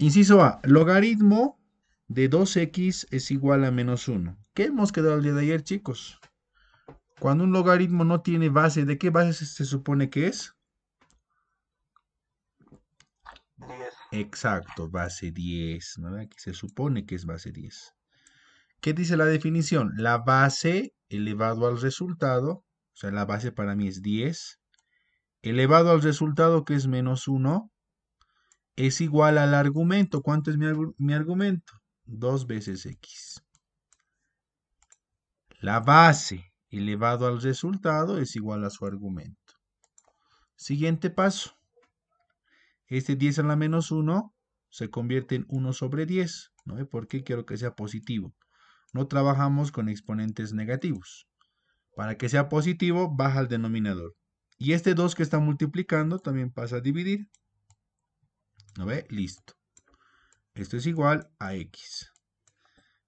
Inciso A, logaritmo de 2x es igual a menos 1. ¿Qué hemos quedado el día de ayer, chicos? Cuando un logaritmo no tiene base, ¿de qué base se supone que es? 10. Exacto, base 10, Aquí se supone que es base 10. ¿Qué dice la definición? La base elevado al resultado, o sea, la base para mí es 10, elevado al resultado que es menos 1, es igual al argumento. ¿Cuánto es mi, argumento? 2 veces x. La base elevado al resultado es igual a su argumento. Siguiente paso. Este 10 a la menos 1 se convierte en 1 sobre 10. ¿no? ¿Por qué quiero que sea positivo? No trabajamos con exponentes negativos. Para que sea positivo, baja el denominador. Y este 2 que está multiplicando también pasa a dividir. ¿No ve? Listo. Esto es igual a x.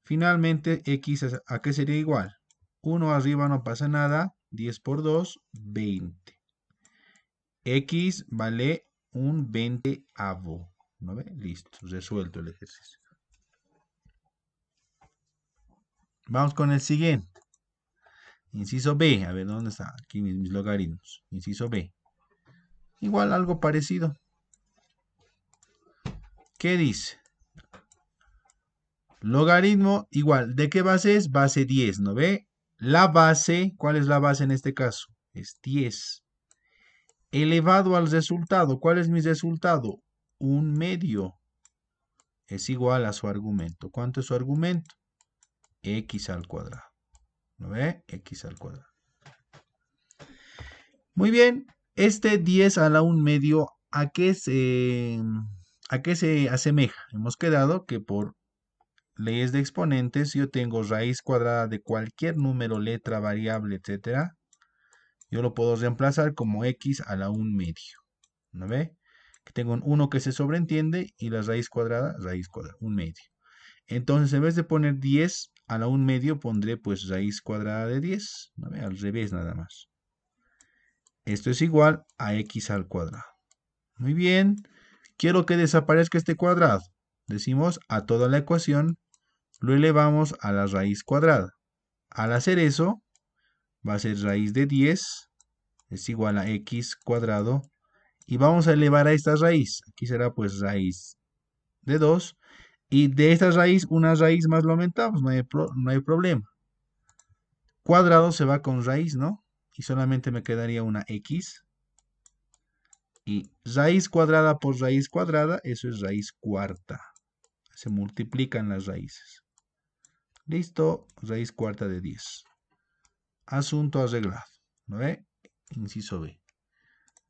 Finalmente, x a qué sería igual. 1 arriba no pasa nada. 10 por 2, 20. X vale un 20 avo. ¿No ve? Listo, resuelto el ejercicio. Vamos con el siguiente. Inciso B. A ver, ¿dónde está? Aquí mis logaritmos. Inciso B. Igual algo parecido. ¿Qué dice? Logaritmo igual. ¿De qué base es? Base 10, ¿no ve? La base, ¿cuál es la base en este caso? Es 10. Elevado al resultado. ¿Cuál es mi resultado? Un medio. Es igual a su argumento. ¿Cuánto es su argumento? X al cuadrado. ¿No ve? X al cuadrado. Muy bien. Este 10 a la 1 medio, ¿a qué se... ¿A qué se asemeja? Hemos quedado que por leyes de exponentes yo tengo raíz cuadrada de cualquier número, letra, variable, etcétera. Yo lo puedo reemplazar como x a la 1 medio. ¿No ve? Que tengo un 1 que se sobreentiende y la raíz cuadrada, raíz cuadrada, 1 medio. Entonces en vez de poner 10 a la 1 medio pondré pues raíz cuadrada de 10. ¿No ve? Al revés nada más. Esto es igual a x al cuadrado. Muy bien. Quiero que desaparezca este cuadrado. Decimos a toda la ecuación lo elevamos a la raíz cuadrada. Al hacer eso, va a ser raíz de 10, es igual a x cuadrado, y vamos a elevar a esta raíz. Aquí será pues raíz de 2, y de esta raíz, una raíz más lo aumentamos, no hay, problema. Cuadrado se va con raíz, ¿no? Y solamente me quedaría una x y raíz cuadrada por raíz cuadrada, eso es raíz cuarta. Se multiplican las raíces. Listo, raíz cuarta de 10. Asunto arreglado. ¿no ve? Inciso B.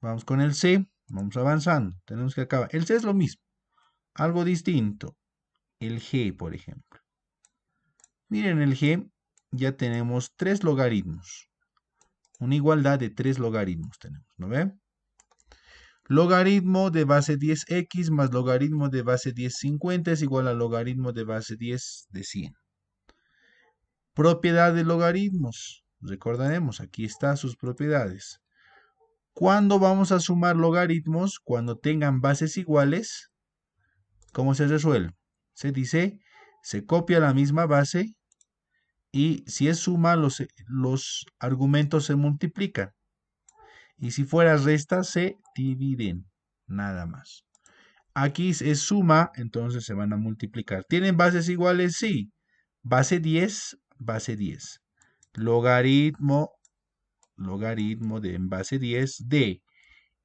Vamos con el C. Vamos avanzando. Tenemos que acabar. El C es lo mismo. Algo distinto. El G, por ejemplo. Miren, el G ya tenemos tres logaritmos. Una igualdad de tres logaritmos tenemos. ¿No ve? Logaritmo de base 10x más logaritmo de base 1050 es igual a logaritmo de base 10 de 100. Propiedad de logaritmos. Recordaremos, aquí están sus propiedades. ¿Cuándo vamos a sumar logaritmos? Cuando tengan bases iguales. ¿Cómo se resuelve? Se dice, se copia la misma base y si es suma, los, los argumentos se multiplican. Y si fuera resta, se dividen, nada más. Aquí es suma, entonces se van a multiplicar. ¿Tienen bases iguales? Sí. Base 10, base 10. Logaritmo, logaritmo de base 10 de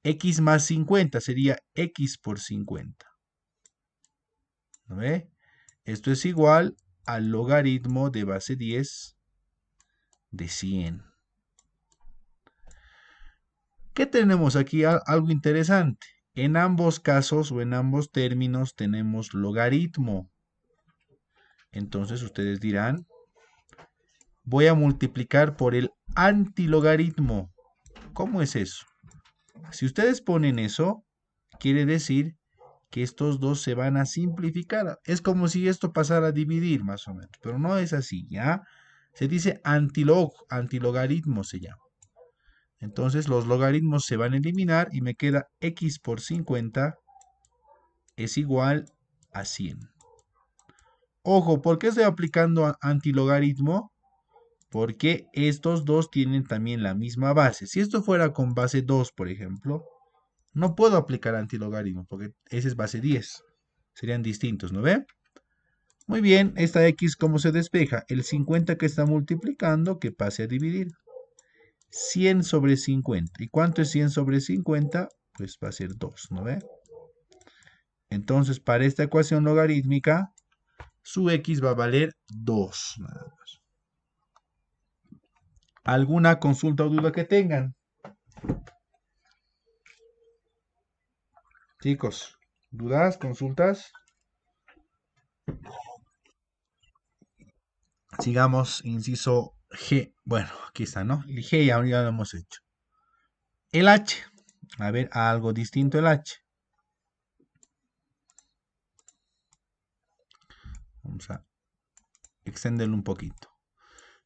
x más 50 sería x por 50. ¿No ve? Esto es igual al logaritmo de base 10 de 100. ¿Qué tenemos aquí? Algo interesante. En ambos casos o en ambos términos tenemos logaritmo. Entonces ustedes dirán, voy a multiplicar por el antilogaritmo. ¿Cómo es eso? Si ustedes ponen eso, quiere decir que estos dos se van a simplificar. Es como si esto pasara a dividir más o menos, pero no es así, ¿ya? Se dice antilog, antilogaritmo se llama. Entonces los logaritmos se van a eliminar y me queda x por 50 es igual a 100. Ojo, ¿por qué estoy aplicando antilogaritmo? Porque estos dos tienen también la misma base. Si esto fuera con base 2, por ejemplo, no puedo aplicar antilogaritmo porque ese es base 10. Serían distintos, ¿no ve? Muy bien, esta x, ¿cómo se despeja? El 50 que está multiplicando, que pase a dividir. 100 sobre 50. ¿Y cuánto es 100 sobre 50? Pues va a ser 2, ¿no ve? Entonces, para esta ecuación logarítmica, su x va a valer 2, ¿Alguna consulta o duda que tengan? Chicos, ¿dudas, consultas? Sigamos, inciso G, bueno, aquí está, no. El G ya, ya lo hemos hecho. El H. A ver, algo distinto el H. Vamos a extenderlo un poquito.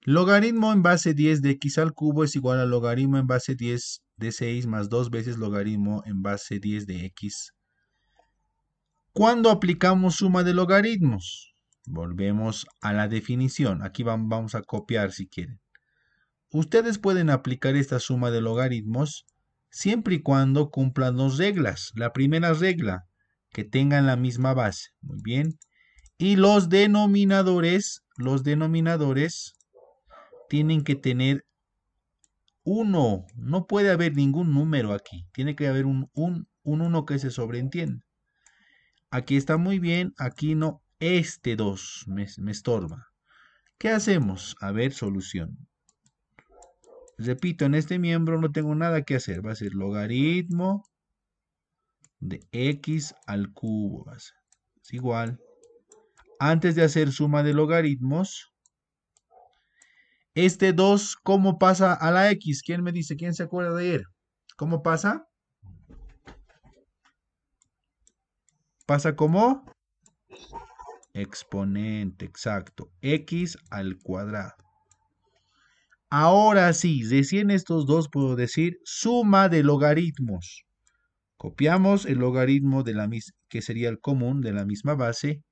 Logaritmo en base 10 de x al cubo es igual a logaritmo en base 10 de 6 más 2 veces logaritmo en base 10 de x. ¿Cuándo aplicamos suma de logaritmos? Volvemos a la definición. Aquí vamos a copiar si quieren. Ustedes pueden aplicar esta suma de logaritmos siempre y cuando cumplan dos reglas. La primera regla, que tengan la misma base. Muy bien. Y los denominadores, los denominadores tienen que tener Uno. No puede haber ningún número aquí. Tiene que haber un uno que se sobreentienda Aquí está muy bien, aquí no. Este 2 me, estorba. ¿Qué hacemos? A ver, solución. Repito, en este miembro no tengo nada que hacer. Va a ser logaritmo de x al cubo. Es igual. Antes de hacer suma de logaritmos, este 2, ¿cómo pasa a la x? ¿Quién me dice? ¿Quién se acuerda de él? ¿Cómo pasa? ¿Pasa ¿Cómo pasa? ¿Pasa como? exponente, exacto, x al cuadrado. Ahora sí, recién estos dos puedo decir suma de logaritmos. Copiamos el logaritmo de la que sería el común de la misma base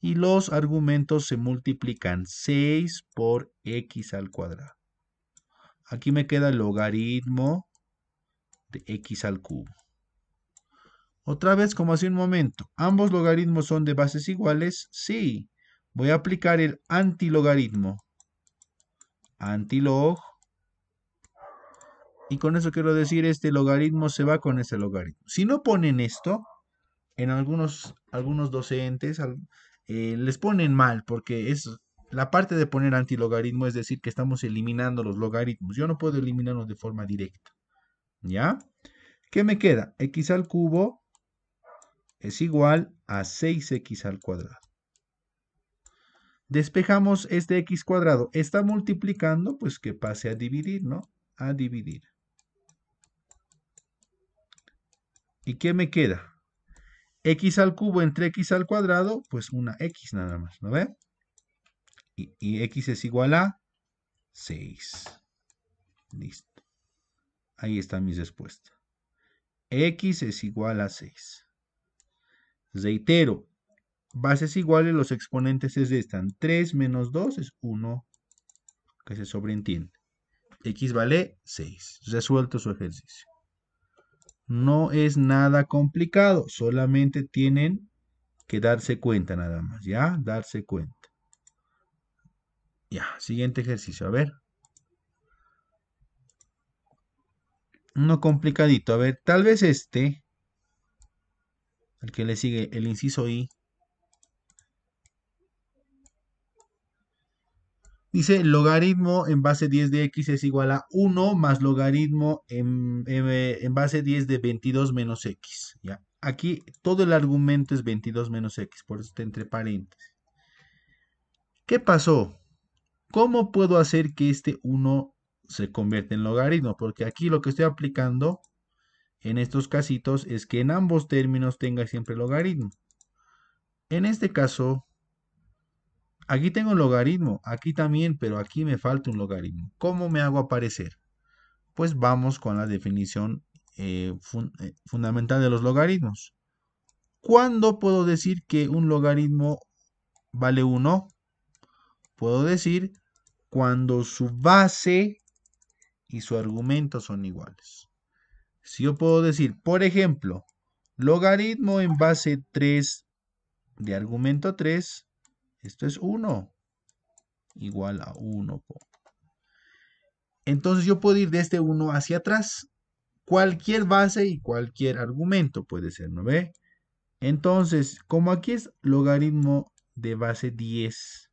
y los argumentos se multiplican 6 por x al cuadrado. Aquí me queda el logaritmo de x al cubo. Otra vez como hace un momento, ambos logaritmos son de bases iguales, sí. Voy a aplicar el antilogaritmo. Antilog. Y con eso quiero decir, este logaritmo se va con ese logaritmo. Si no ponen esto, en algunos, algunos docentes eh, les ponen mal, porque es la parte de poner antilogaritmo, es decir, que estamos eliminando los logaritmos. Yo no puedo eliminarlos de forma directa. ¿Ya? ¿Qué me queda? X al cubo es igual a 6x al cuadrado. Despejamos este x cuadrado. Está multiplicando, pues que pase a dividir, ¿no? A dividir. ¿Y qué me queda? x al cubo entre x al cuadrado, pues una x nada más, ¿no ve? Y, x es igual a 6. Listo. Ahí está mi respuesta. x es igual a 6. Reitero, bases iguales, los exponentes es están 3 menos 2 es 1, que se sobreentiende. X vale 6. Resuelto su ejercicio. No es nada complicado, solamente tienen que darse cuenta nada más, ¿ya? Darse cuenta. Ya, siguiente ejercicio, a ver. Uno complicadito, a ver, tal vez este el que le sigue el inciso I, Dice logaritmo en base 10 de x es igual a 1 más logaritmo en, em, base 10 de 22 menos x. ¿ya? Aquí todo el argumento es 22 menos x, por eso está entre paréntesis. ¿Qué pasó? ¿Cómo puedo hacer que este 1 se convierta en logaritmo? Porque aquí lo que estoy aplicando en estos casitos es que en ambos términos tenga siempre logaritmo. En este caso, aquí tengo un logaritmo, aquí también, pero aquí me falta un logaritmo. ¿Cómo me hago aparecer? Pues vamos con la definición eh, eh, fundamental de los logaritmos. ¿Cuándo puedo decir que un logaritmo vale 1? Puedo decir cuando su base y su argumento son iguales. Si yo puedo decir, por ejemplo, logaritmo en base 3 de argumento 3, esto es 1, igual a 1. Entonces yo puedo ir de este 1 hacia atrás, cualquier base y cualquier argumento puede ser, 9. Entonces, como aquí es logaritmo de base 10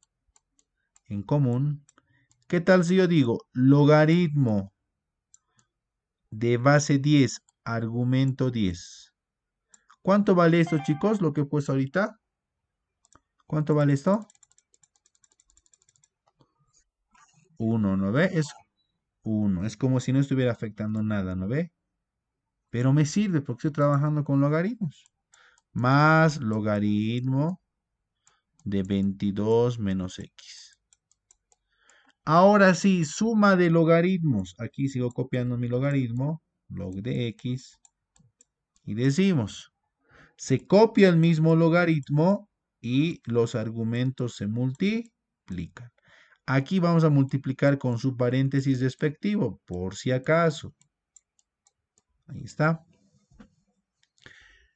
en común, ¿qué tal si yo digo logaritmo de base 10, argumento 10. ¿Cuánto vale esto, chicos? Lo que he puesto ahorita. ¿Cuánto vale esto? 1, ¿no ve? Es 1. Es como si no estuviera afectando nada, ¿no ve? Pero me sirve porque estoy trabajando con logaritmos. Más logaritmo de 22 menos x. Ahora sí, suma de logaritmos. Aquí sigo copiando mi logaritmo, log de x. Y decimos, se copia el mismo logaritmo y los argumentos se multiplican. Aquí vamos a multiplicar con su paréntesis respectivo, por si acaso. Ahí está.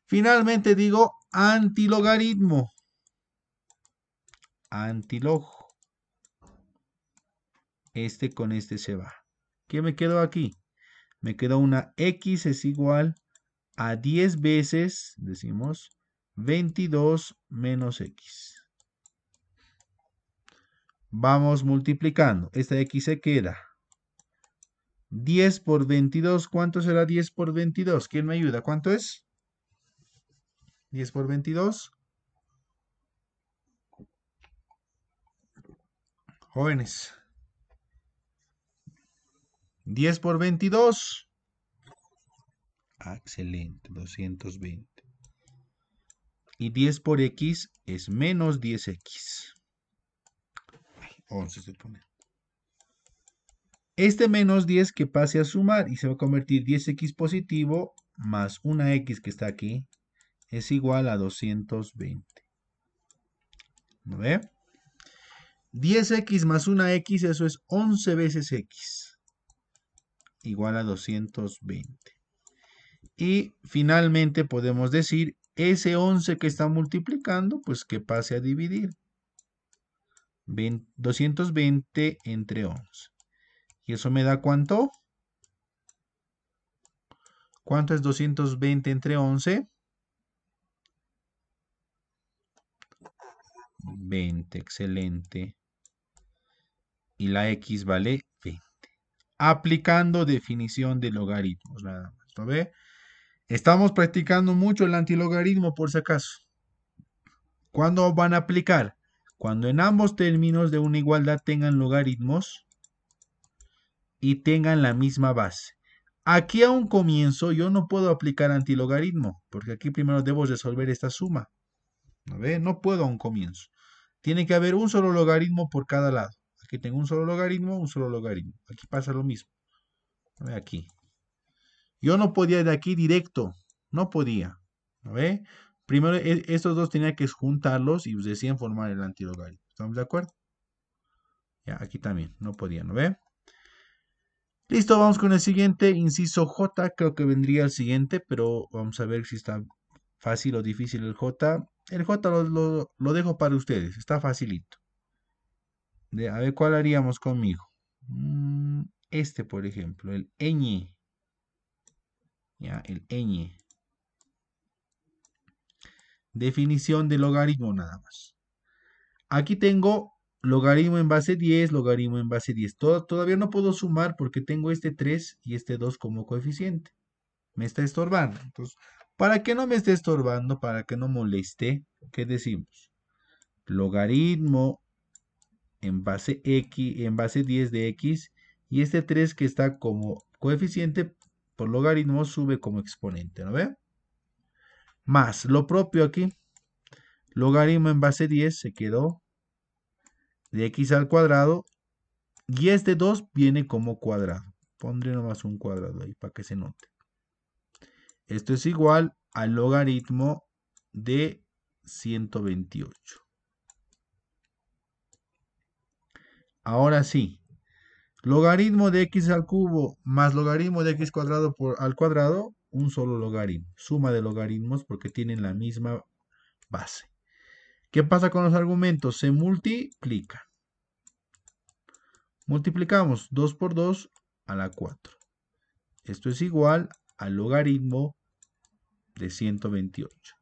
Finalmente digo antilogaritmo. Antilog. Este con este se va. ¿Qué me quedó aquí? Me quedó una X es igual a 10 veces, decimos, 22 menos X. Vamos multiplicando. Esta X se queda. 10 por 22. ¿Cuánto será 10 por 22? ¿Quién me ayuda? ¿Cuánto es? 10 por 22. Jóvenes. 10 por 22. Ah, excelente, 220. Y 10 por x es menos 10x. 11 se pone. Este menos 10 que pase a sumar y se va a convertir 10x positivo más una x que está aquí es igual a 220. ve? 10x más una x, eso es 11 veces x igual a 220. Y finalmente podemos decir ese 11 que está multiplicando, pues que pase a dividir. 220 entre 11. ¿Y eso me da cuánto? ¿Cuánto es 220 entre 11? 20, excelente. Y la X vale 20 aplicando definición de logaritmos, nada Estamos practicando mucho el antilogaritmo por si acaso. ¿Cuándo van a aplicar? Cuando en ambos términos de una igualdad tengan logaritmos y tengan la misma base. Aquí a un comienzo yo no puedo aplicar antilogaritmo, porque aquí primero debo resolver esta suma. ve? No puedo a un comienzo. Tiene que haber un solo logaritmo por cada lado tengo un solo logaritmo, un solo logaritmo. Aquí pasa lo mismo. A aquí. Yo no podía de aquí directo. No podía. ¿A Primero, e, estos dos tenía que juntarlos y pues, decían formar el antilogaritmo. ¿Estamos de acuerdo? Ya, aquí también. No podía, ¿no ve? Listo, vamos con el siguiente. Inciso J. Creo que vendría el siguiente, pero vamos a ver si está fácil o difícil el J. El J lo dejo para ustedes. Está facilito a ver, ¿cuál haríamos conmigo? Mm, este, por ejemplo, el ñ. Ya, el ñ. Definición de logaritmo nada más. Aquí tengo logaritmo en base 10, logaritmo en base 10. todavía no puedo sumar porque tengo este 3 y este 2 como coeficiente. Me está estorbando. Entonces, para que no me esté estorbando, para que no moleste, ¿qué decimos? Logaritmo en base, X, en base 10 de X y este 3 que está como coeficiente por logaritmo sube como exponente, ¿no ve? Más lo propio aquí, logaritmo en base 10 se quedó de X al cuadrado y este 2 viene como cuadrado. Pondré nomás un cuadrado ahí para que se note. Esto es igual al logaritmo de 128. Ahora sí. Logaritmo de x al cubo más logaritmo de x cuadrado al cuadrado, un solo logaritmo. Suma de logaritmos porque tienen la misma base. ¿Qué pasa con los argumentos? Se multiplica. Multiplicamos 2 por 2 a la 4. Esto es igual al logaritmo de 128.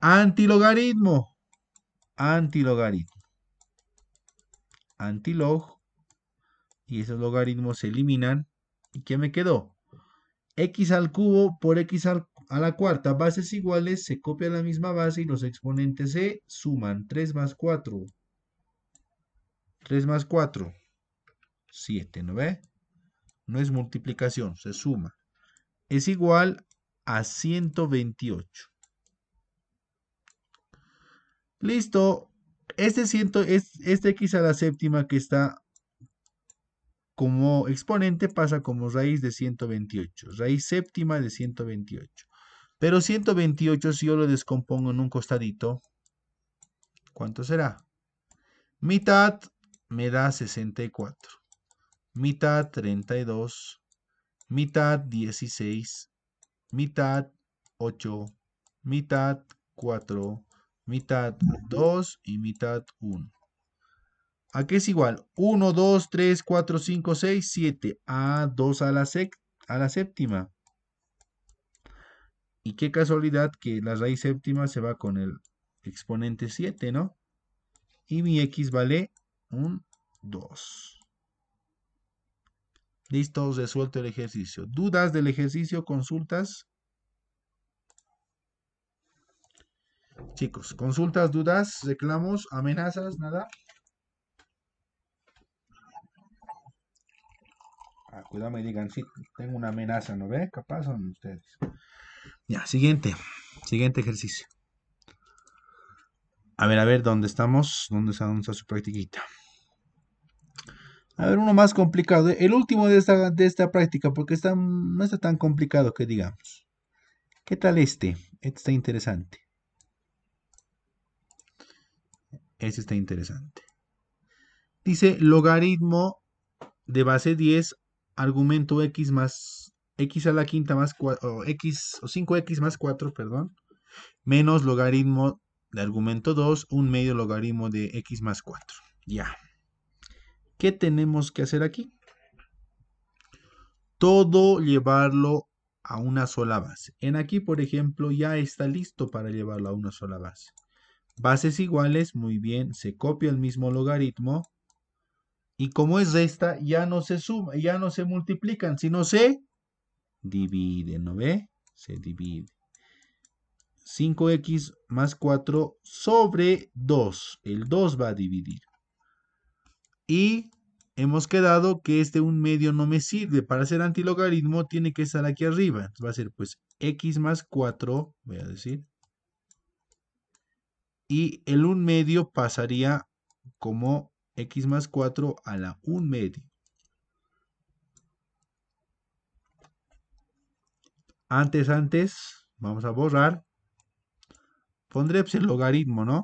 Antilogaritmo. Antilogaritmo antilog y esos logaritmos se eliminan. ¿Y qué me quedó? x al cubo por x a la cuarta, bases iguales, se copia la misma base y los exponentes se suman. 3 más 4. 3 más 4. 7, ¿no ve? No es multiplicación, se suma. Es igual a 128. Listo, este, este, x a la séptima que está como exponente pasa como raíz de 128, raíz séptima de 128. Pero 128 si yo lo descompongo en un costadito, ¿cuánto será? Mitad me da 64, mitad 32, mitad 16, mitad 8, mitad 4, mitad 2 y mitad 1. ¿A qué es igual? 1, 2, 3, 4, 5, 6, 7. A 2 a la, a la séptima. Y qué casualidad que la raíz séptima se va con el exponente 7, ¿no? Y mi x vale un 2. Listo, resuelto el ejercicio. ¿Dudas del ejercicio? ¿Consultas? Chicos, consultas, dudas, reclamos, amenazas, nada. Ah, cuidado, me digan si tengo una amenaza, ¿no ve? Capaz son ustedes. Ya, siguiente. Siguiente ejercicio. A ver, a ver, ¿dónde estamos? ¿Dónde está, su práctica A ver, uno más complicado. ¿eh? El último de esta, de esta práctica, porque no está tan complicado que digamos. ¿Qué tal este? Este está interesante. Ese está interesante. Dice logaritmo de base 10, argumento x más x a la quinta más 4, x o 5x más 4, perdón, menos logaritmo de argumento 2, un medio logaritmo de x más 4. Ya. ¿Qué tenemos que hacer aquí? Todo llevarlo a una sola base. En aquí, por ejemplo, ya está listo para llevarlo a una sola base bases iguales, muy bien, se copia el mismo logaritmo. Y como es resta, ya no se suma, ya no se multiplican, sino se divide ¿no ve? Se divide. 5x más 4 sobre 2. El 2 va a dividir. Y hemos quedado que este 1 medio no me sirve. Para hacer antilogaritmo tiene que estar aquí arriba. va a ser pues x más 4, voy a decir, y el 1 medio pasaría como x más 4 a la 1 medio. Antes, antes, vamos a borrar. Pondré pues, el logaritmo, ¿no?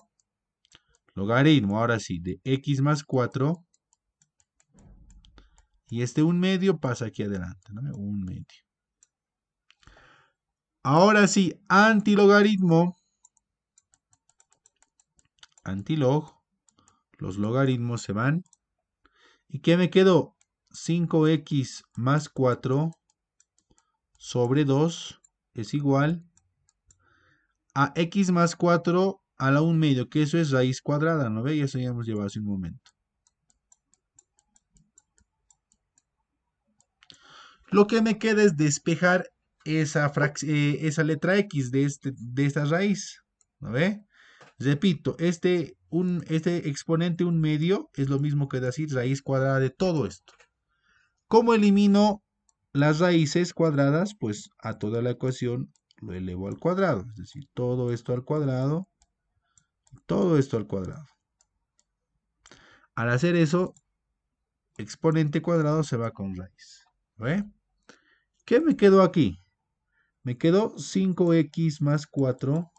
Logaritmo, ahora sí, de x más 4. Y este 1 medio pasa aquí adelante, ¿no? 1 medio. Ahora sí, antilogaritmo antilog, los logaritmos se van. ¿Y qué me quedo 5x más 4 sobre 2 es igual a x más 4 a la 1 medio, que eso es raíz cuadrada, ¿no ve? Y eso ya hemos llevado hace un momento. Lo que me queda es despejar esa, eh, esa letra x de, este, de esta raíz, ¿no ve? Repito, este, un, este exponente, un medio, es lo mismo que decir raíz cuadrada de todo esto. ¿Cómo elimino las raíces cuadradas? Pues a toda la ecuación lo elevo al cuadrado. Es decir, todo esto al cuadrado, todo esto al cuadrado. Al hacer eso, exponente cuadrado se va con raíz. ¿Ve? ¿Qué me quedó aquí? Me quedó 5x más 4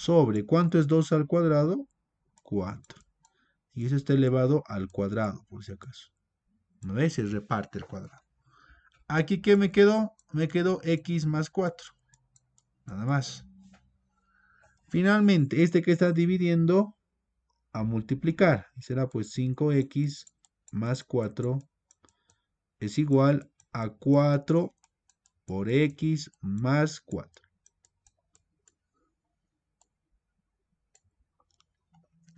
sobre cuánto es 2 al cuadrado, 4. Y eso está elevado al cuadrado, por si acaso. ¿No ves? Se reparte el cuadrado. Aquí, ¿qué me quedó? Me quedó x más 4. Nada más. Finalmente, este que está dividiendo, a multiplicar. Y será pues 5x más 4 es igual a 4 por x más 4.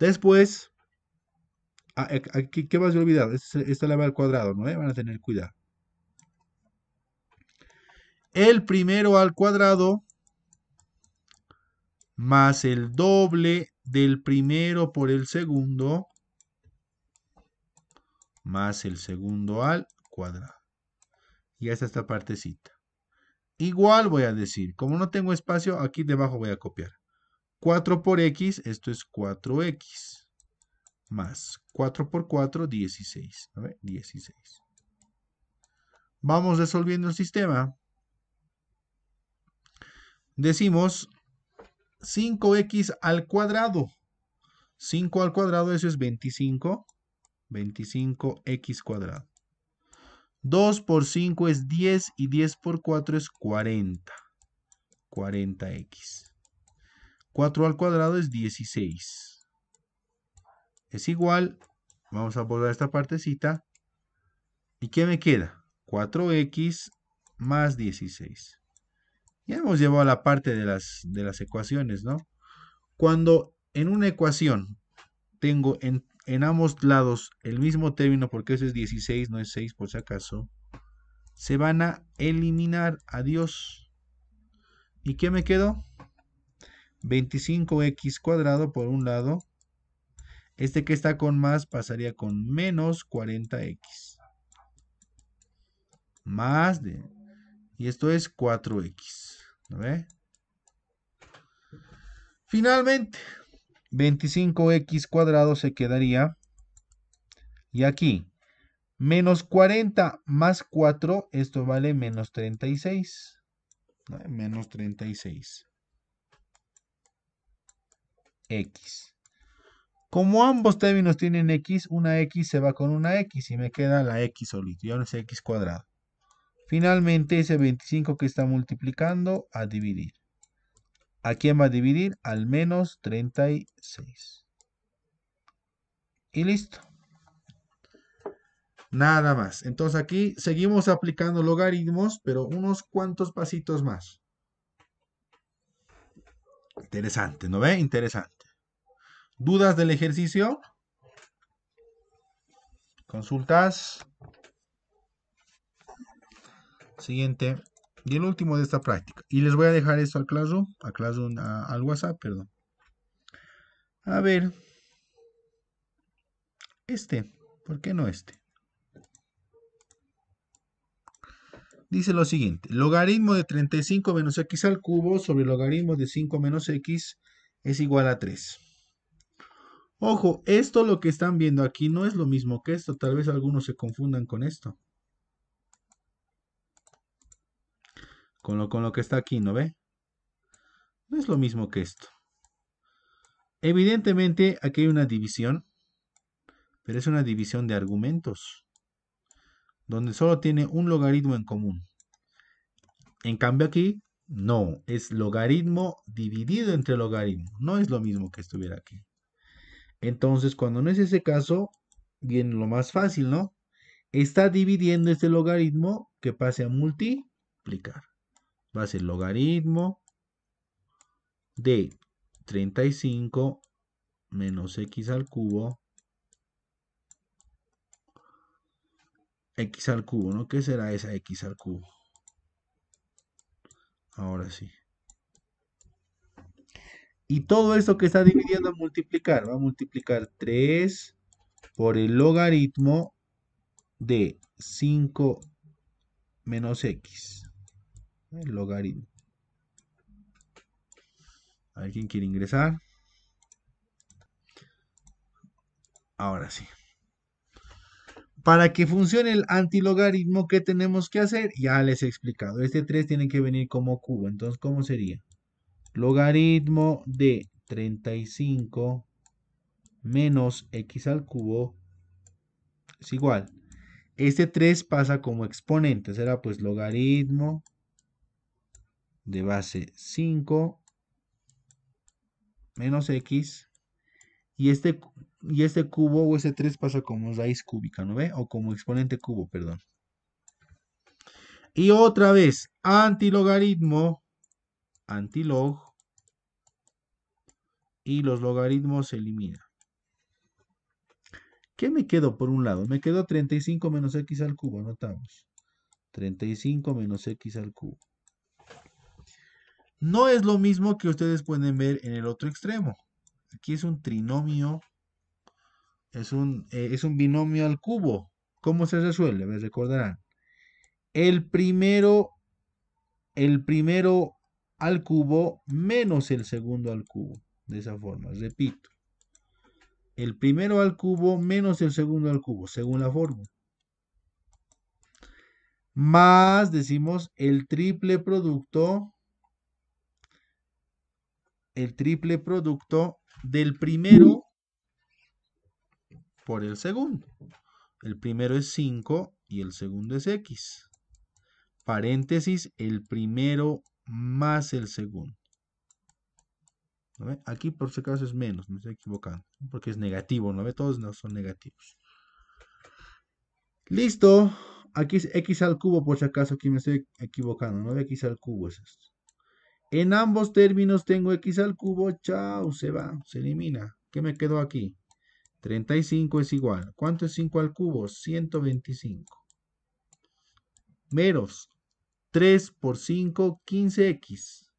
Después, ah, eh, aquí, ¿qué vas a olvidar? Esta va al cuadrado, ¿no? Eh, van a tener cuidado. El primero al cuadrado más el doble del primero por el segundo más el segundo al cuadrado. Y hasta esta partecita. Igual voy a decir, como no tengo espacio, aquí debajo voy a copiar. 4 por x, esto es 4x, más 4 por 4, 16. A ver, 16. Vamos resolviendo el sistema. Decimos 5x al cuadrado. 5 al cuadrado, eso es 25. 25x cuadrado. 2 por 5 es 10 y 10 por 4 es 40. 40x. 4 al cuadrado es 16. Es igual, vamos a volver a esta partecita. ¿Y qué me queda? 4x más 16. Ya hemos llevado a la parte de las, de las ecuaciones, ¿no? Cuando en una ecuación tengo en, ambos lados el mismo término, porque ese es 16, no es 6 por si acaso, se van a eliminar. Adiós. ¿Y qué me quedó? 25x cuadrado por un lado. Este que está con más pasaría con menos 40x. Más de... Y esto es 4x. Finalmente, 25x cuadrado se quedaría. Y aquí, menos 40 más 4, esto vale menos 36. Menos 36 x. Como ambos términos tienen x, una x se va con una x y me queda la x solito, ya no es x cuadrado. Finalmente, ese 25 que está multiplicando a dividir. ¿A quién va a dividir? Al menos 36. Y listo. Nada más. Entonces aquí seguimos aplicando logaritmos, pero unos cuantos pasitos más. Interesante, ¿no ve? Interesante. ¿Dudas del ejercicio? Consultas. Siguiente. Y el último de esta práctica. Y les voy a dejar esto al Classroom, Classroom al WhatsApp, perdón. A ver. Este. ¿Por qué no este? Dice lo siguiente. Logaritmo de 35 menos x al cubo sobre logaritmo de 5 menos x es igual a 3. Ojo, esto lo que están viendo aquí no es lo mismo que esto. Tal vez algunos se confundan con esto. Con lo, con lo que está aquí, ¿no ve? No es lo mismo que esto. Evidentemente, aquí hay una división. Pero es una división de argumentos. Donde solo tiene un logaritmo en común. En cambio aquí, no. Es logaritmo dividido entre logaritmo. No es lo mismo que estuviera aquí. Entonces, cuando no es ese caso, viene lo más fácil, ¿no? Está dividiendo este logaritmo que pase a multiplicar. Va a ser logaritmo de 35 menos x al cubo. X al cubo, ¿no? ¿Qué será esa x al cubo? Ahora sí. Y todo eso que está dividiendo a multiplicar. Va a multiplicar 3 por el logaritmo de 5 menos x. El logaritmo. ¿Alguien quiere ingresar? Ahora sí. Para que funcione el antilogaritmo, ¿qué tenemos que hacer? Ya les he explicado. Este 3 tiene que venir como cubo. Entonces, ¿cómo sería? logaritmo de 35 menos x al cubo es igual. Este 3 pasa como exponente, será pues logaritmo de base 5 menos x. Y este, y este cubo o este 3 pasa como raíz cúbica, ¿no ve? O como exponente cubo, perdón. Y otra vez, antilogaritmo antilog y los logaritmos se eliminan. ¿Qué me quedo por un lado? Me quedo 35 menos x al cubo, anotamos. 35 menos x al cubo. No es lo mismo que ustedes pueden ver en el otro extremo. Aquí es un trinomio, es un, eh, es un binomio al cubo. ¿Cómo se resuelve? Me recordarán. El primero, el primero al cubo menos el segundo al cubo. De esa forma, repito. El primero al cubo menos el segundo al cubo, según la fórmula. Más, decimos, el triple producto. El triple producto del primero por el segundo. El primero es 5 y el segundo es x. Paréntesis, el primero más el segundo. Aquí por si acaso es menos, me estoy equivocando, porque es negativo, ¿no ve? Todos son negativos. Listo. Aquí es x al cubo, por si acaso aquí me estoy equivocando, ¿no X al cubo es esto. En ambos términos tengo x al cubo, chao, se va, se elimina. ¿Qué me quedó aquí? 35 es igual. ¿Cuánto es 5 al cubo? 125. Meros, 3 por 5, 15x.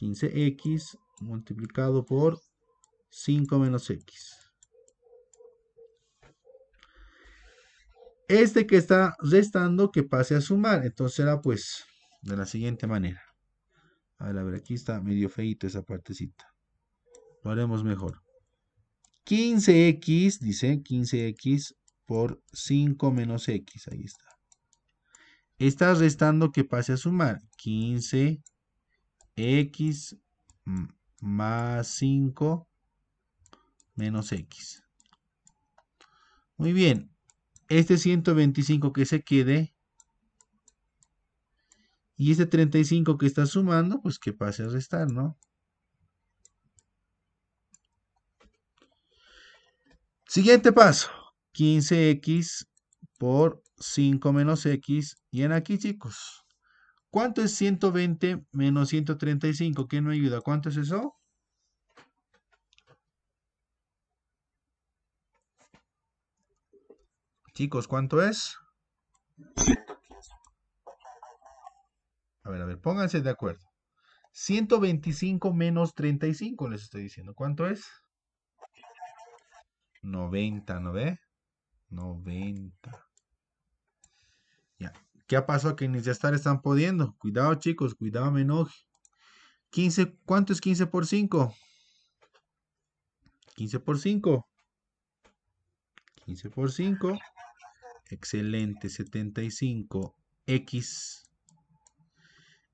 15x multiplicado por 5 menos x. Este que está restando que pase a sumar. Entonces será pues de la siguiente manera. A ver, ver, aquí está medio feito esa partecita. Lo haremos mejor. 15x, dice 15x por 5 menos x. Ahí está. Está restando que pase a sumar. 15x más 5 menos x. Muy bien. Este 125 que se quede. Y este 35 que está sumando, pues que pase a restar, ¿no? Siguiente paso. 15x por 5 menos x. Y en aquí, chicos, ¿cuánto es 120 menos 135? ¿Quién me ayuda? ¿Cuánto es eso? Chicos, ¿cuánto es? A ver, a ver, pónganse de acuerdo. 125 menos 35 les estoy diciendo. ¿Cuánto es? 90, ¿no ve? 90. ¿Qué ha pasado? Que ni estar están pudiendo. Cuidado, chicos, cuidado, me enoje. 15, ¿cuánto es 15 por 5? 15 por 5. 15 por 5. Excelente, 75x.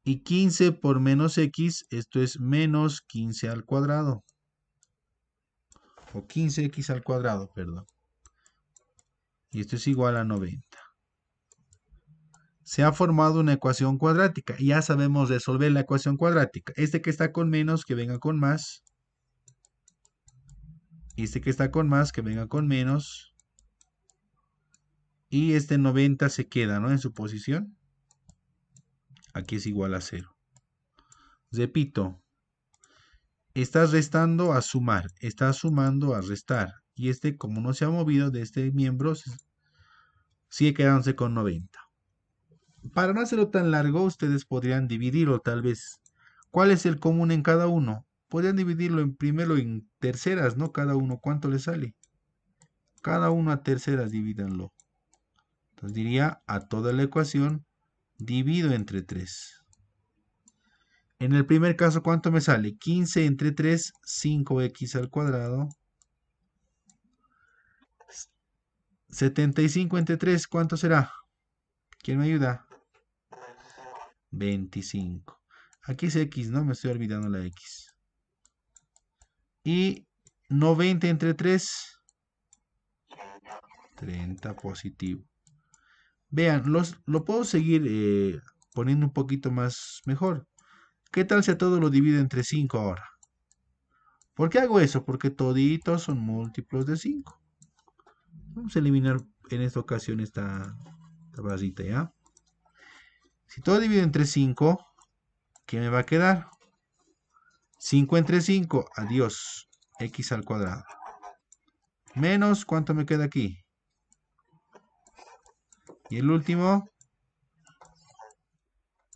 Y 15 por menos x, esto es menos 15 al cuadrado. O 15x al cuadrado, perdón. Y esto es igual a 90 se ha formado una ecuación cuadrática. Y Ya sabemos resolver la ecuación cuadrática. Este que está con menos, que venga con más. Este que está con más, que venga con menos. Y este 90 se queda, ¿no? En su posición. Aquí es igual a 0. Repito. Estás restando a sumar. Estás sumando a restar. Y este, como no se ha movido de este miembro, sigue quedándose con 90. Para no hacerlo tan largo, ustedes podrían dividirlo tal vez. ¿Cuál es el común en cada uno? Podrían dividirlo en primero en terceras, ¿no? Cada uno, ¿cuánto le sale? Cada uno a terceras, divídanlo. Entonces diría a toda la ecuación, divido entre 3. En el primer caso, ¿cuánto me sale? 15 entre 3, 5x al cuadrado. 75 entre 3, ¿cuánto será? ¿Quién me ayuda? 25. Aquí es X, ¿no? Me estoy olvidando la X. Y 90 entre 3. 30 positivo. Vean, los, lo puedo seguir eh, poniendo un poquito más mejor. ¿Qué tal si a todo lo divido entre 5 ahora? ¿Por qué hago eso? Porque toditos son múltiplos de 5. Vamos a eliminar en esta ocasión esta, esta ¿ya? Si todo divido entre 5, ¿qué me va a quedar? 5 entre 5, adiós, x al cuadrado. Menos, ¿cuánto me queda aquí? Y el último,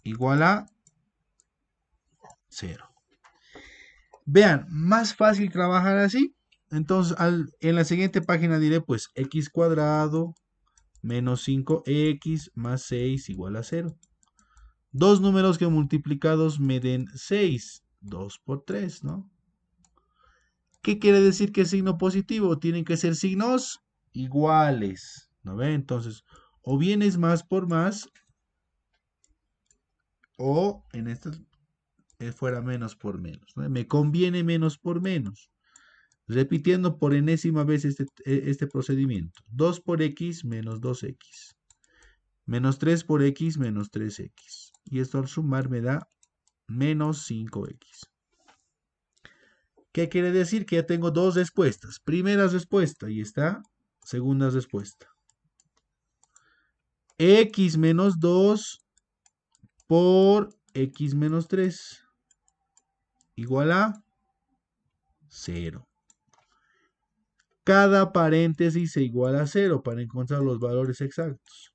igual a 0. Vean, más fácil trabajar así. Entonces, en la siguiente página diré, pues, x cuadrado menos 5x más 6 igual a 0. Dos números que multiplicados me den 6. 2 por 3, ¿no? ¿Qué quiere decir que es signo positivo? Tienen que ser signos iguales, ¿no ve? Entonces, o bien es más por más, o en este eh, fuera menos por menos. ¿no? Me conviene menos por menos. Repitiendo por enésima vez este, eh, este procedimiento. 2 por x menos 2x. Menos 3 por x menos 3x y esto al sumar me da menos 5x. ¿Qué quiere decir? Que ya tengo dos respuestas. Primera respuesta y está segunda respuesta. x menos 2 por x menos 3 igual a 0. Cada paréntesis se iguala a 0 para encontrar los valores exactos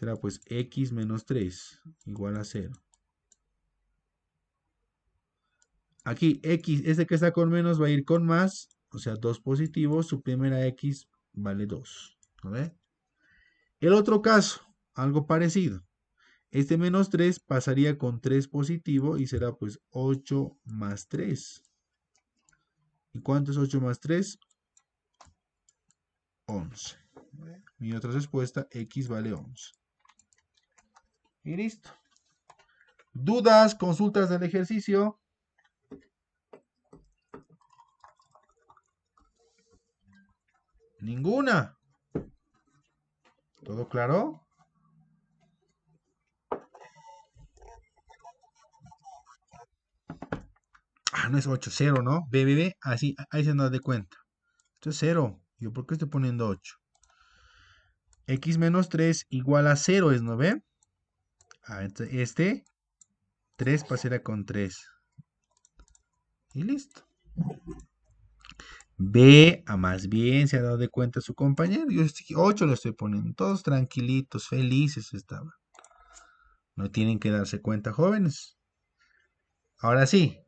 será pues x menos 3 igual a 0. Aquí x, este que está con menos va a ir con más, o sea 2 positivo, su primera x vale 2. El otro caso, algo parecido. Este menos 3 pasaría con 3 positivo y será pues 8 más 3. ¿Y cuánto es 8 más 3? 11. Mi otra respuesta, x vale 11. Y listo. Dudas, consultas del ejercicio. Ninguna. ¿Todo claro? Ah, no es 8, 0, ¿no? BBB, así, ah, ahí se nos da cuenta. Esto es 0. ¿Yo por qué estoy poniendo 8? X menos 3 igual a 0 es, ¿no este 3 pasera con 3. Y listo. B a más bien se ha dado de cuenta su compañero. Yo 8 lo estoy poniendo. Todos tranquilitos, felices estaban. No tienen que darse cuenta, jóvenes. Ahora sí.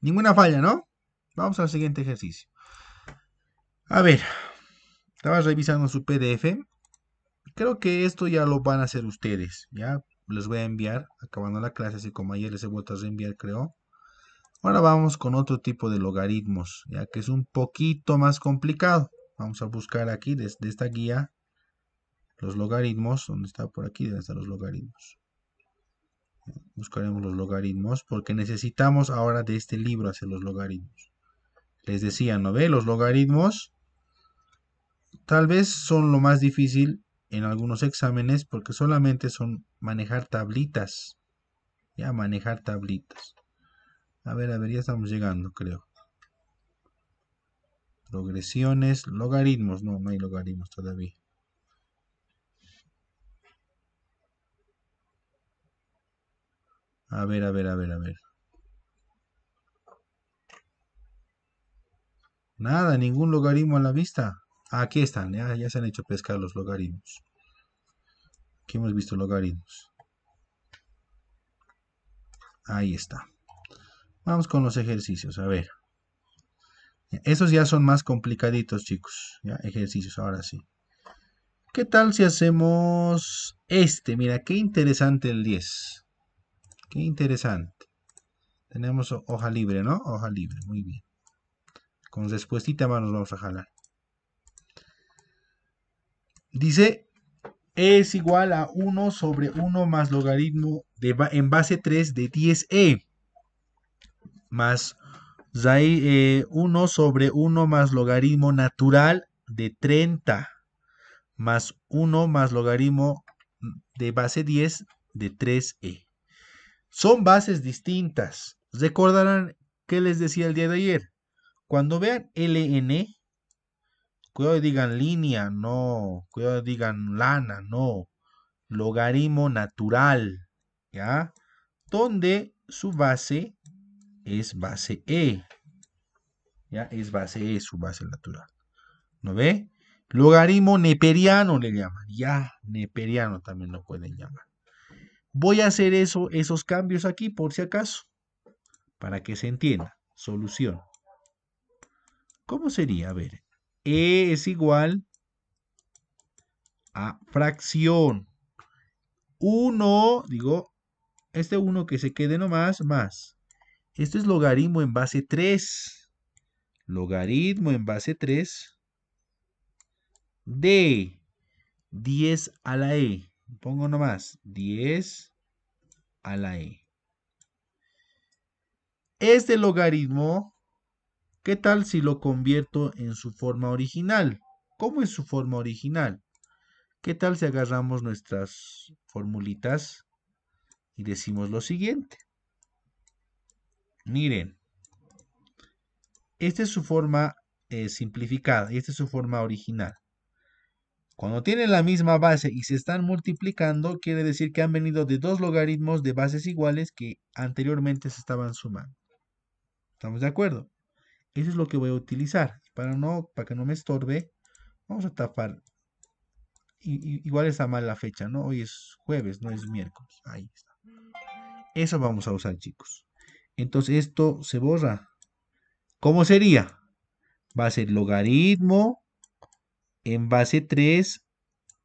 Ninguna falla, ¿no? Vamos al siguiente ejercicio. A ver. Estaba revisando su PDF Creo que esto ya lo van a hacer ustedes, ¿ya? Les voy a enviar, acabando la clase, así como ayer les he vuelto a reenviar, creo. Ahora vamos con otro tipo de logaritmos, ya que es un poquito más complicado. Vamos a buscar aquí, desde esta guía, los logaritmos. ¿Dónde está? Por aquí de estar los logaritmos. Buscaremos los logaritmos, porque necesitamos ahora de este libro hacer los logaritmos. Les decía, ¿no ve? Los logaritmos tal vez son lo más difícil en algunos exámenes porque solamente son manejar tablitas. Ya, manejar tablitas. A ver, a ver, ya estamos llegando, creo. Progresiones, logaritmos. No, no hay logaritmos todavía. A ver, a ver, a ver, a ver. Nada, ningún logaritmo a la vista. Aquí están, ya, se han hecho pescar los logaritmos. Aquí hemos visto logaritmos. Ahí está. Vamos con los ejercicios, a ver. Esos ya son más complicaditos, chicos. Ya, ejercicios, ahora sí. ¿Qué tal si hacemos este? Mira, qué interesante el 10. Qué interesante. Tenemos hoja libre, ¿no? Hoja libre, muy bien. Con respuestita más nos vamos a jalar. Dice, es igual a 1 sobre 1 más logaritmo de en base 3 de 10e. Más 1 eh, sobre 1 más logaritmo natural de 30. Más 1 más logaritmo de base 10 de 3e. Son bases distintas. Recordarán que les decía el día de ayer. Cuando vean ln, Cuidado digan línea, no. Cuidado digan lana, no. Logaritmo natural, ¿ya? Donde su base es base E. ¿Ya? Es base E, su base natural. ¿No ve? Logaritmo neperiano le llaman. Ya, neperiano también lo pueden llamar. Voy a hacer eso, esos cambios aquí por si acaso. Para que se entienda. Solución. ¿Cómo sería? A ver, e es igual a fracción. 1, digo, este 1 que se quede nomás, más. Esto es logaritmo en base 3. Logaritmo en base 3 de 10 a la E. Pongo nomás 10 a la E. Este logaritmo ¿Qué tal si lo convierto en su forma original? ¿Cómo es su forma original? ¿Qué tal si agarramos nuestras formulitas y decimos lo siguiente? Miren, esta es su forma eh, simplificada y esta es su forma original. Cuando tienen la misma base y se están multiplicando, quiere decir que han venido de dos logaritmos de bases iguales que anteriormente se estaban sumando. ¿Estamos de acuerdo? Eso es lo que voy a utilizar. Para, no, para que no me estorbe, vamos a tapar. igual está mal la fecha, ¿no? Hoy es jueves, no es miércoles. Ahí está. Eso vamos a usar, chicos. Entonces esto se borra. ¿Cómo sería? Va a ser logaritmo en base 3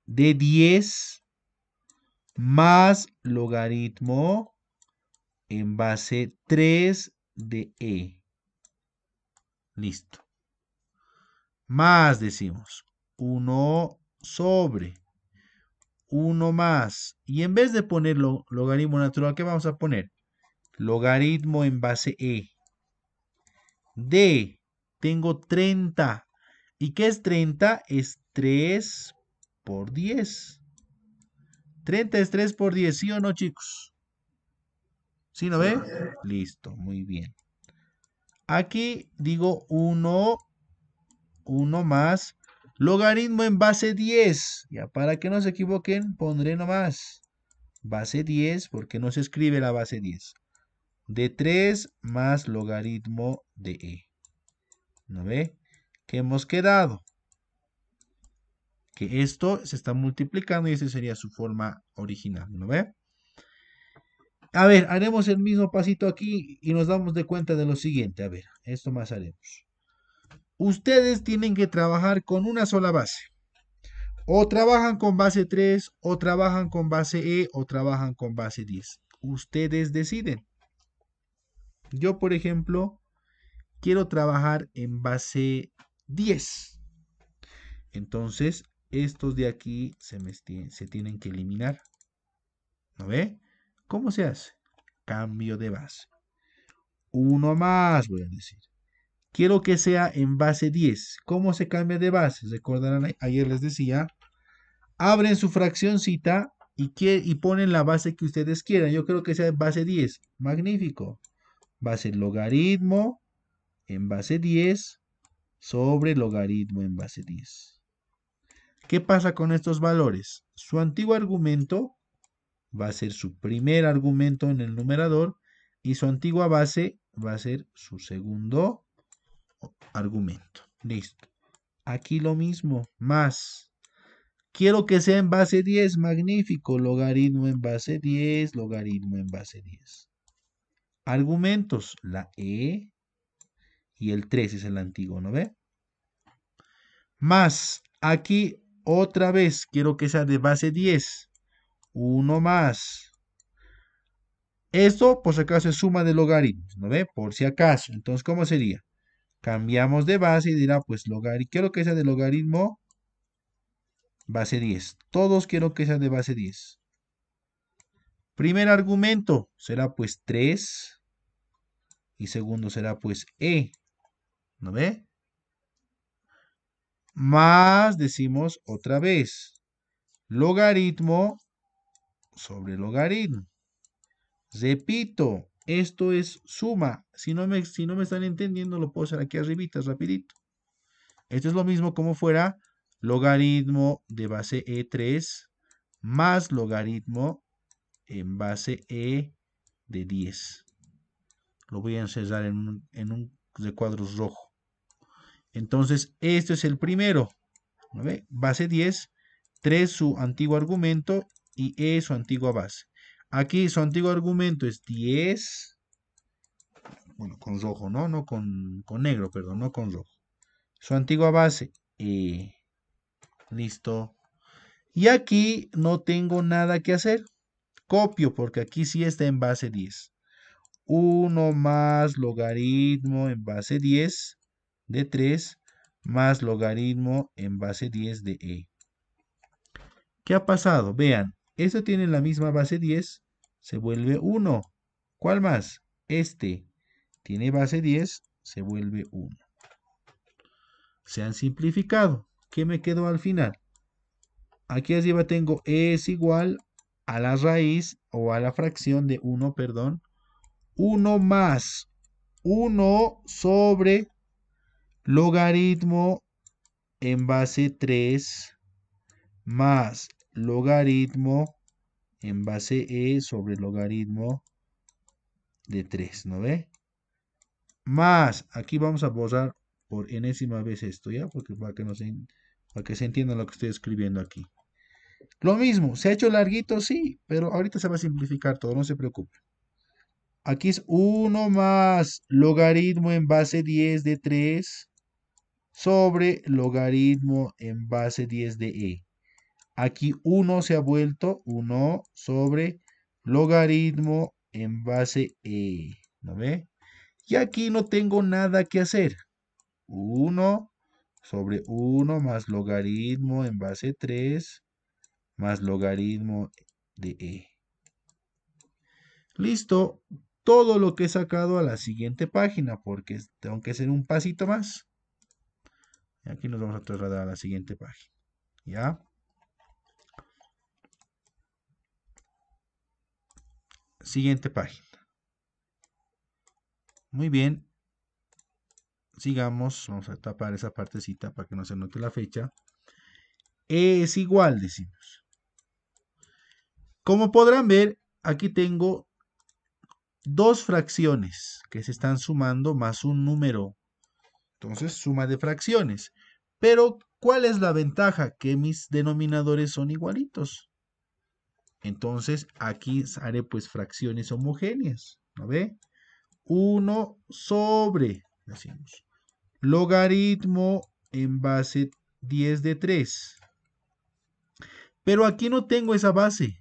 de 10 más logaritmo en base 3 de e. Listo. Más decimos 1 sobre 1 más. Y en vez de poner logaritmo natural, ¿qué vamos a poner? Logaritmo en base E. D. Tengo 30. ¿Y qué es 30? Es 3 por 10. 30 es 3 por 10, ¿sí o no, chicos? ¿Sí no ven? Listo, muy bien. Aquí digo 1, 1 más logaritmo en base 10. Ya para que no se equivoquen, pondré nomás base 10 porque no se escribe la base 10. De 3 más logaritmo de e. ¿No ve? ¿Qué hemos quedado? Que esto se está multiplicando y esa sería su forma original. ¿No ve? A ver, haremos el mismo pasito aquí y nos damos de cuenta de lo siguiente. A ver, esto más haremos. Ustedes tienen que trabajar con una sola base. O trabajan con base 3, o trabajan con base E, o trabajan con base 10. Ustedes deciden. Yo, por ejemplo, quiero trabajar en base 10. Entonces, estos de aquí se, se tienen que eliminar. ¿No ve? ¿Cómo se hace? Cambio de base. Uno más, voy a decir. Quiero que sea en base 10. ¿Cómo se cambia de base? Recordarán, ayer les decía. Abren su fraccioncita y, y ponen la base que ustedes quieran. Yo creo que sea en base 10. Magnífico. Base logaritmo en base 10 sobre logaritmo en base 10. ¿Qué pasa con estos valores? Su antiguo argumento va a ser su primer argumento en el numerador y su antigua base va a ser su segundo argumento. Listo. Aquí lo mismo, más. Quiero que sea en base 10, magnífico. Logaritmo en base 10, logaritmo en base 10. Argumentos, la E y el 3 es el antiguo, ¿no ve? Más, aquí otra vez, quiero que sea de base 10. Uno más. Esto, por si acaso, es suma de logaritmos, ¿no ve? Por si acaso. Entonces, ¿cómo sería? Cambiamos de base y dirá, pues, logaritmo. Quiero que sea de logaritmo base 10. Todos quiero que sea de base 10. Primer argumento será, pues, 3. Y segundo será, pues, E. ¿No ve? Más, decimos otra vez, logaritmo sobre logaritmo. Repito, esto es suma. Si no me, si no me están entendiendo, lo puedo hacer aquí arribita, rapidito. Esto es lo mismo como fuera logaritmo de base E3 más logaritmo en base E de 10. Lo voy a encerrar en un, en un rojo. Entonces, esto es el primero. Base 10, 3 su antiguo argumento y E su antigua base. Aquí su antiguo argumento es 10, bueno, con rojo, ¿no? No con, con negro, perdón, no con rojo. Su antigua base, E. Listo. Y aquí no tengo nada que hacer. Copio, porque aquí sí está en base 10. 1 más logaritmo en base 10 de 3 más logaritmo en base 10 de E. ¿Qué ha pasado? Vean, esto tiene la misma base 10, se vuelve 1. ¿Cuál más? Este tiene base 10, se vuelve 1. Se han simplificado. ¿Qué me quedó al final? Aquí arriba tengo es igual a la raíz o a la fracción de 1, perdón. 1 más 1 sobre logaritmo en base 3 más logaritmo en base e sobre logaritmo de 3, ¿no ve? Más, aquí vamos a borrar por enésima vez esto, ¿ya? Porque para que, para que se entienda lo que estoy escribiendo aquí. Lo mismo, ¿se ha hecho larguito? Sí, pero ahorita se va a simplificar todo, no se preocupe. Aquí es 1 más logaritmo en base 10 de 3 sobre logaritmo en base 10 de e. Aquí 1 se ha vuelto 1 sobre logaritmo en base e. ¿No ve? Y aquí no tengo nada que hacer. 1 sobre 1 más logaritmo en base 3 más logaritmo de e. Listo. Todo lo que he sacado a la siguiente página porque tengo que hacer un pasito más. Aquí nos vamos a trasladar a la siguiente página. ¿Ya? Siguiente página. Muy bien. Sigamos. Vamos a tapar esa partecita para que no se note la fecha. es igual, decimos. Como podrán ver, aquí tengo dos fracciones que se están sumando más un número. Entonces, suma de fracciones. Pero, ¿cuál es la ventaja? Que mis denominadores son igualitos. Entonces aquí haré pues fracciones homogéneas. ¿No ve? 1 sobre, decimos, logaritmo en base 10 de 3. Pero aquí no tengo esa base.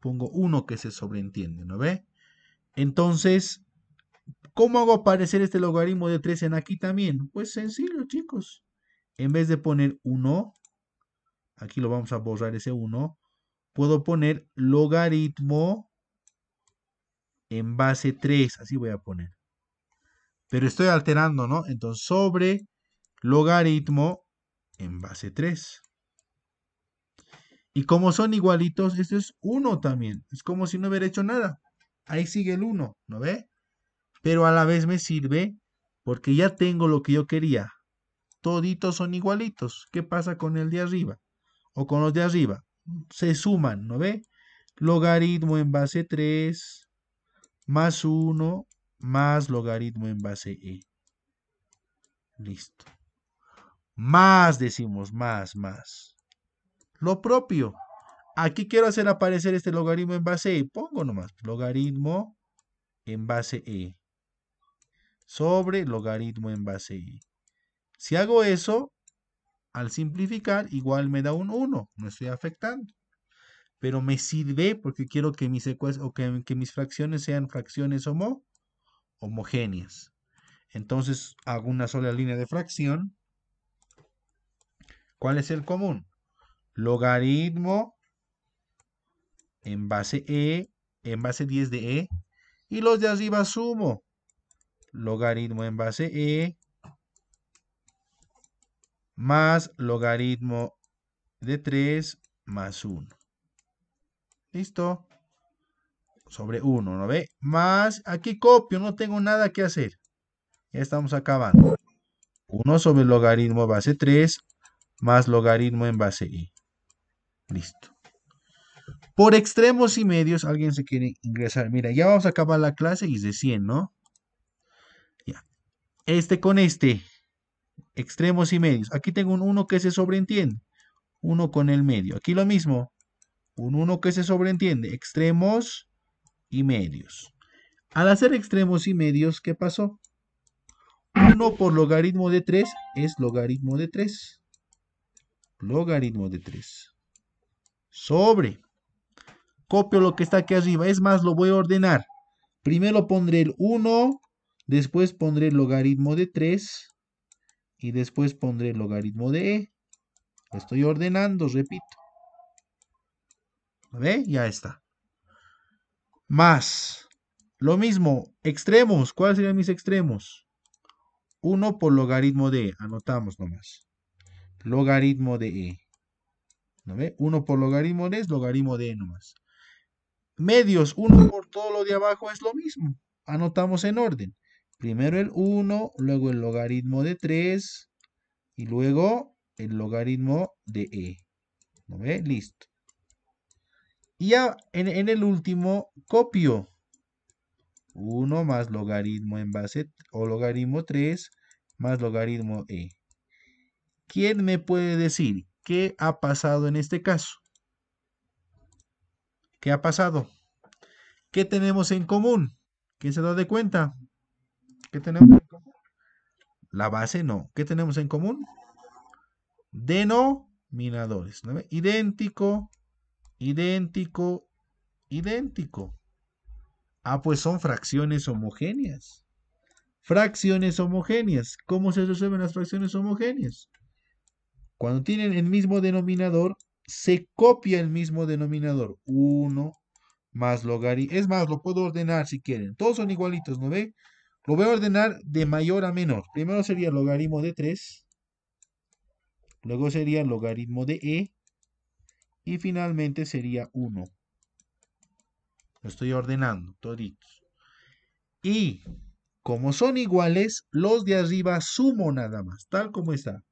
Pongo 1 que se sobreentiende, ¿no ve? Entonces, ¿cómo hago aparecer este logaritmo de 3 en aquí también? Pues sencillo, chicos. En vez de poner 1, aquí lo vamos a borrar ese 1, puedo poner logaritmo en base 3, así voy a poner. Pero estoy alterando, ¿no? Entonces, sobre logaritmo en base 3. Y como son igualitos, esto es 1 también. Es como si no hubiera hecho nada. Ahí sigue el 1, ¿no ve? Pero a la vez me sirve porque ya tengo lo que yo quería. Toditos son igualitos. ¿Qué pasa con el de arriba? O con los de arriba se suman, ¿no ve? Logaritmo en base 3 más 1 más logaritmo en base e. Listo. Más decimos, más, más. Lo propio. Aquí quiero hacer aparecer este logaritmo en base e. Pongo nomás logaritmo en base e. Sobre logaritmo en base e. Si hago eso, al simplificar igual me da un 1, no estoy afectando. Pero me sirve porque quiero que mis, o que, mis fracciones sean fracciones homogéneas. Entonces hago una sola línea de fracción. ¿Cuál es el común? Logaritmo en base E, en base 10 de E. Y los de arriba sumo. Logaritmo en base E, más logaritmo de 3 más 1. ¿Listo? Sobre 1, ¿no ve? Más, aquí copio, no tengo nada que hacer. Ya estamos acabando. 1 sobre logaritmo base 3 más logaritmo en base i. Listo. Por extremos y medios, alguien se quiere ingresar. Mira, ya vamos a acabar la clase y es de 100, ¿no? Ya. Este con este extremos y medios. Aquí tengo un 1 que se sobreentiende, 1 con el medio. Aquí lo mismo, un 1 que se sobreentiende, extremos y medios. Al hacer extremos y medios, ¿qué pasó? 1 por logaritmo de 3 es logaritmo de 3. Logaritmo de 3. Sobre. Copio lo que está aquí arriba. Es más, lo voy a ordenar. Primero pondré el 1, después pondré el logaritmo de 3 y después pondré el logaritmo de e. estoy ordenando, repito. ¿Ve? Ya está. Más. Lo mismo, extremos. ¿Cuáles serían mis extremos? Uno por logaritmo de e. Anotamos nomás. Logaritmo de e. ¿No ve? 1 por logaritmo de e es logaritmo de e nomás. Medios, Uno por todo lo de abajo es lo mismo. Anotamos en orden. Primero el 1, luego el logaritmo de 3 y luego el logaritmo de e. ¿No ve? Listo. Y ya en, el último copio. 1 más logaritmo en base o logaritmo 3 más logaritmo e. ¿Quién me puede decir qué ha pasado en este caso? ¿Qué ha pasado? ¿Qué tenemos en común? ¿Quién se da de cuenta? ¿Qué tenemos en común? La base no. ¿Qué tenemos en común? Denominadores. ¿no? Idéntico, idéntico, idéntico. Ah, pues son fracciones homogéneas. Fracciones homogéneas. ¿Cómo se resuelven las fracciones homogéneas? Cuando tienen el mismo denominador, se copia el mismo denominador. 1 más logaritmo. Es más, lo puedo ordenar si quieren. Todos son igualitos, ¿no ve? Lo voy a ordenar de mayor a menor. Primero sería el logaritmo de 3. Luego sería logaritmo de e. Y finalmente sería 1. Lo estoy ordenando toditos. Y como son iguales, los de arriba sumo nada más, tal como está.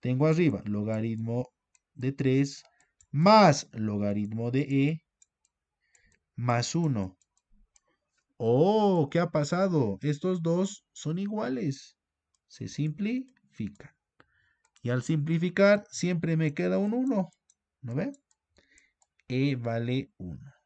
Tengo arriba logaritmo de 3 más logaritmo de e más 1 Oh, ¿qué ha pasado? Estos dos son iguales. Se simplifican. Y al simplificar siempre me queda un 1. ¿No ve? E vale 1.